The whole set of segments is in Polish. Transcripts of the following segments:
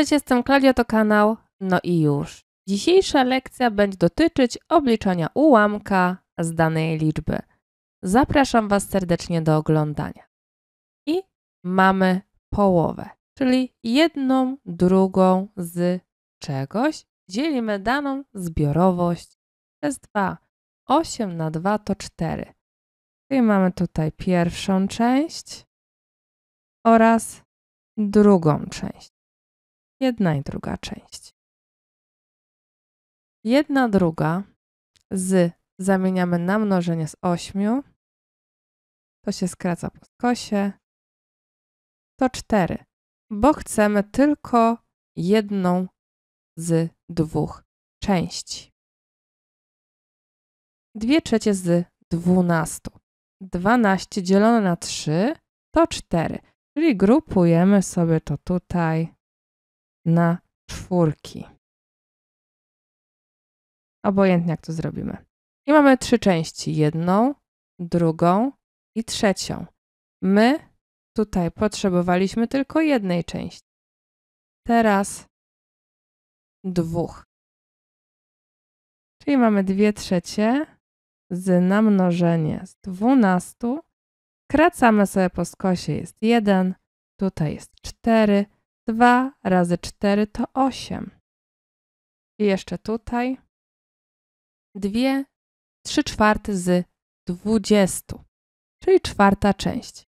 Cześć, jestem Klaudia, to kanał No i już. Dzisiejsza lekcja będzie dotyczyć obliczania ułamka z danej liczby. Zapraszam Was serdecznie do oglądania. I mamy połowę, czyli jedną drugą z czegoś. Dzielimy daną zbiorowość przez 2. 8 na 2 to 4. Czyli mamy tutaj pierwszą część oraz drugą część jedna i druga część. Jedna druga z zamieniamy na mnożenie z 8, to się skraca po skosie, to 4, bo chcemy tylko jedną z dwóch części. 2 trzecie z 12. 12 dzielone na 3 to 4, czyli grupujemy sobie to tutaj na czwórki. Obojętnie jak to zrobimy. I mamy trzy części: jedną, drugą i trzecią. My tutaj potrzebowaliśmy tylko jednej części. Teraz dwóch. Czyli mamy dwie trzecie z namnożenie z dwunastu. Kracamy sobie po skosie jest jeden. tutaj jest cztery. 2 razy 4 to 8. I jeszcze tutaj 2, 3 czwarte z 20, czyli czwarta część.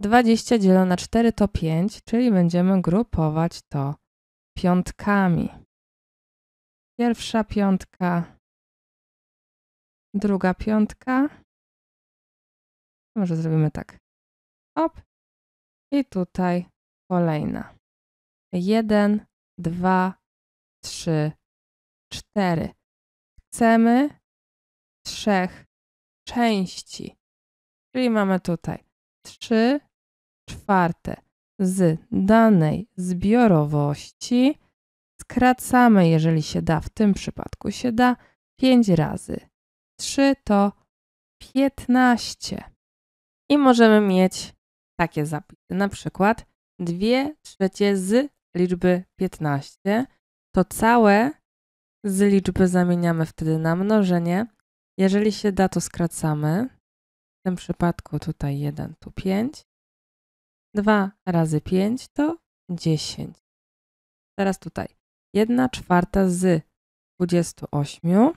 20 dzielone na 4 to 5, czyli będziemy grupować to piątkami. Pierwsza piątka, druga piątka. Może zrobimy tak. Op. I tutaj kolejna. 1, 2, 3, 4. Chcemy trzech części. Czyli mamy tutaj 3 czwarte z danej zbiorowości. Skracamy, jeżeli się da, w tym przypadku się da, 5 razy 3 to 15. I możemy mieć takie zapisy, na przykład 2 trzecie z liczby 15, to całe z liczby zamieniamy wtedy na mnożenie. Jeżeli się da, to skracamy. W tym przypadku tutaj 1 tu 5. 2 razy 5 to 10. Teraz tutaj 1 czwarta z 28.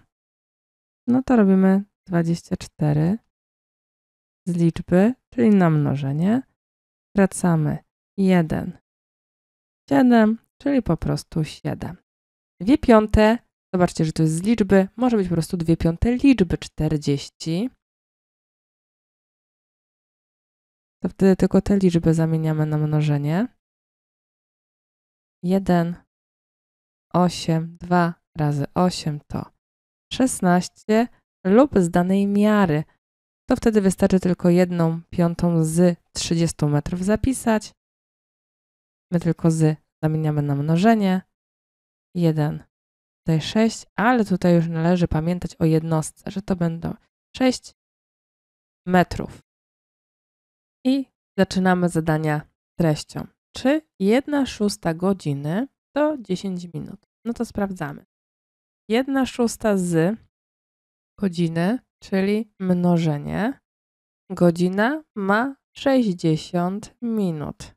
No to robimy 24 z liczby, czyli na mnożenie. Skracamy 1 7, czyli po prostu 7. 2 piąte, zobaczcie, że to jest z liczby, może być po prostu 2 piąte liczby 40. To wtedy tylko te liczby zamieniamy na mnożenie. 1, 8, 2 razy 8 to 16 lub z danej miary. To wtedy wystarczy tylko jedną piątą z 30 metrów zapisać My tylko z zamieniamy na mnożenie. 1, tutaj 6, ale tutaj już należy pamiętać o jednostce, że to będą 6 metrów. I zaczynamy zadania treścią. Czy 1 szósta godziny to 10 minut? No to sprawdzamy. 1 szósta z godziny, czyli mnożenie. Godzina ma 60 minut.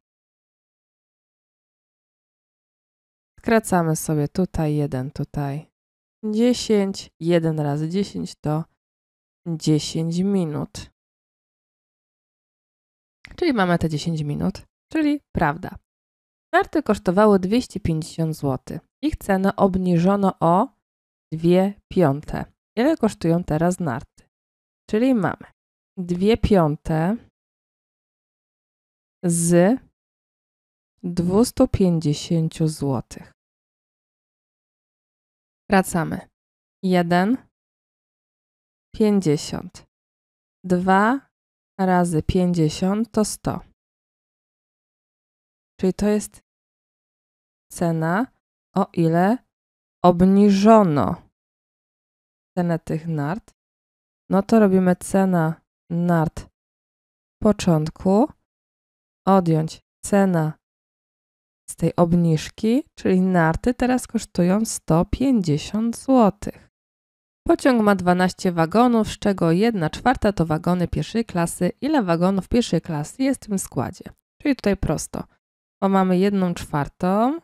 Skracamy sobie tutaj, jeden tutaj. 10, 1 razy 10 to 10 minut. Czyli mamy te 10 minut, czyli prawda. Karty kosztowały 250 zł. Ich cenę obniżono o 2 piąte. Ile kosztują teraz narty? Czyli mamy 2 piąte z 250 zł. Wracamy. 1, 50. 2 razy 50 to 100. Czyli to jest cena, o ile obniżono cenę tych nart. No to robimy cena nart początku, odjąć cena z tej obniżki, czyli narty teraz kosztują 150 zł. Pociąg ma 12 wagonów, z czego 1 czwarta to wagony pierwszej klasy. Ile wagonów pierwszej klasy jest w tym składzie? Czyli tutaj prosto. Bo mamy 1 czwartą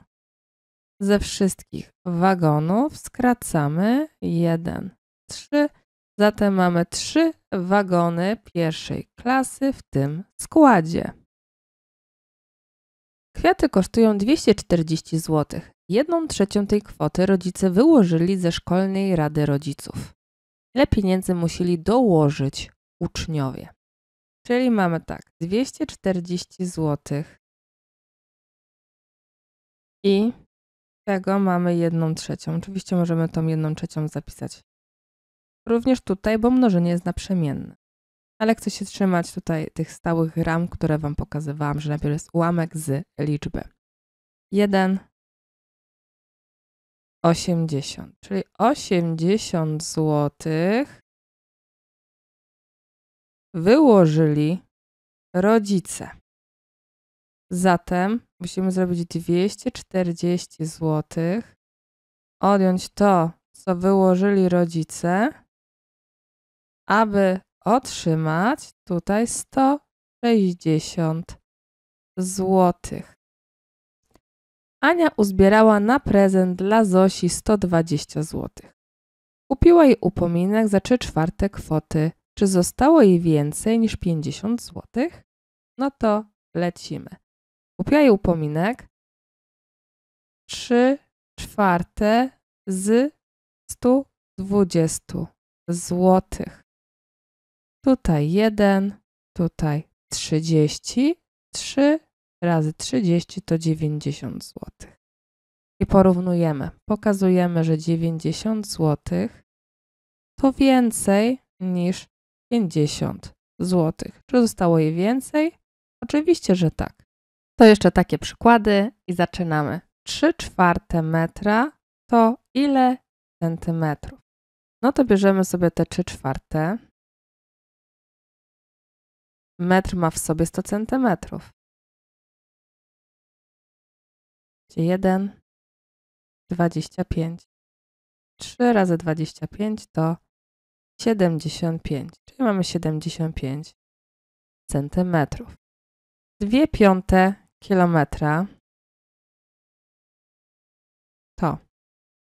ze wszystkich wagonów, skracamy 1, 3. Zatem mamy 3 wagony pierwszej klasy w tym składzie. Kwiaty kosztują 240 zł. Jedną trzecią tej kwoty rodzice wyłożyli ze szkolnej rady rodziców. Ile pieniędzy musieli dołożyć uczniowie? Czyli mamy tak, 240 zł i tego mamy jedną trzecią. Oczywiście możemy tą jedną trzecią zapisać. Również tutaj, bo mnożenie jest naprzemienne ale chcę się trzymać tutaj tych stałych ram, które Wam pokazywałam, że najpierw jest ułamek z liczby. 1, 80, czyli 80 zł wyłożyli rodzice. Zatem musimy zrobić 240 zł, odjąć to, co wyłożyli rodzice, aby otrzymać tutaj 160 złotych. Ania uzbierała na prezent dla Zosi 120 zł. Kupiła jej upominek za 3 czwarte kwoty. Czy zostało jej więcej niż 50 zł? No to lecimy. Kupiła jej upominek 3 czwarte z 120 złotych. Tutaj 1, tutaj 30, 3 razy 30 to 90 zł. I porównujemy. Pokazujemy, że 90 zł to więcej niż 50 zł. Czy zostało jej więcej? Oczywiście, że tak. To jeszcze takie przykłady i zaczynamy. 3 czwarte metra to ile centymetrów? No to bierzemy sobie te 3 czwarte metr ma w sobie 100 centymetrów. Jeden, dwadzieścia pięć. Trzy razy dwadzieścia pięć to siedemdziesiąt pięć. czyli mamy siedemdziesiąt pięć centymetrów. Dwie piąte kilometra to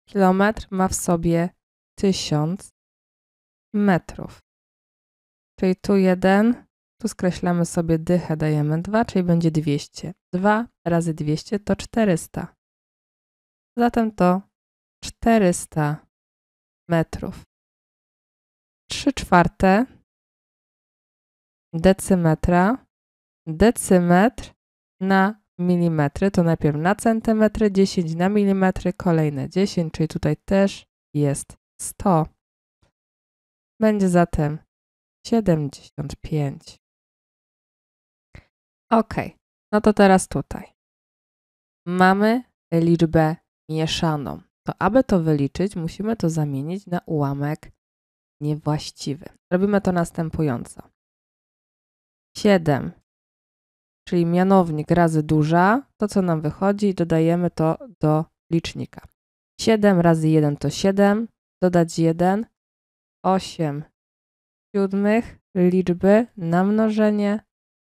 kilometr ma w sobie tysiąc metrów. Czyli tu jeden, tu skreślamy sobie dychę, dajemy 2, czyli będzie 200. 2 razy 200 to 400. Zatem to 400 metrów. 3 czwarte decymetra, decymetr na milimetry, to najpierw na centymetry, 10 na milimetry, kolejne 10, czyli tutaj też jest 100. Będzie zatem 75 Okej, okay. no to teraz tutaj. Mamy liczbę mieszaną. To aby to wyliczyć, musimy to zamienić na ułamek niewłaściwy. Robimy to następująco. 7, czyli mianownik razy duża, to co nam wychodzi, dodajemy to do licznika. 7 razy 1 to 7, dodać 1, 8 siódmych liczby na mnożenie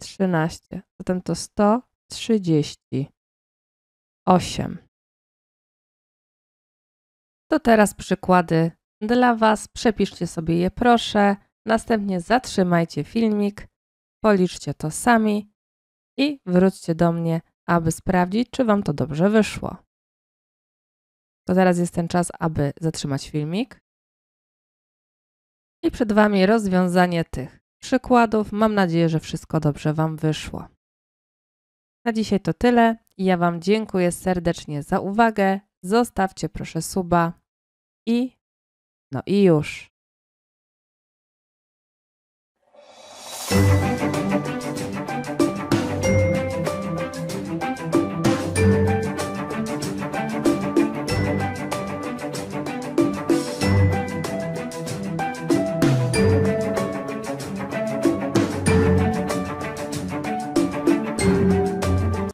13. Zatem to 138. To teraz przykłady dla Was. Przepiszcie sobie je, proszę. Następnie zatrzymajcie filmik, policzcie to sami i wróćcie do mnie, aby sprawdzić, czy Wam to dobrze wyszło. To teraz jest ten czas, aby zatrzymać filmik. I przed Wami rozwiązanie tych przykładów. Mam nadzieję, że wszystko dobrze Wam wyszło. Na dzisiaj to tyle. Ja Wam dziękuję serdecznie za uwagę. Zostawcie proszę suba i no i już.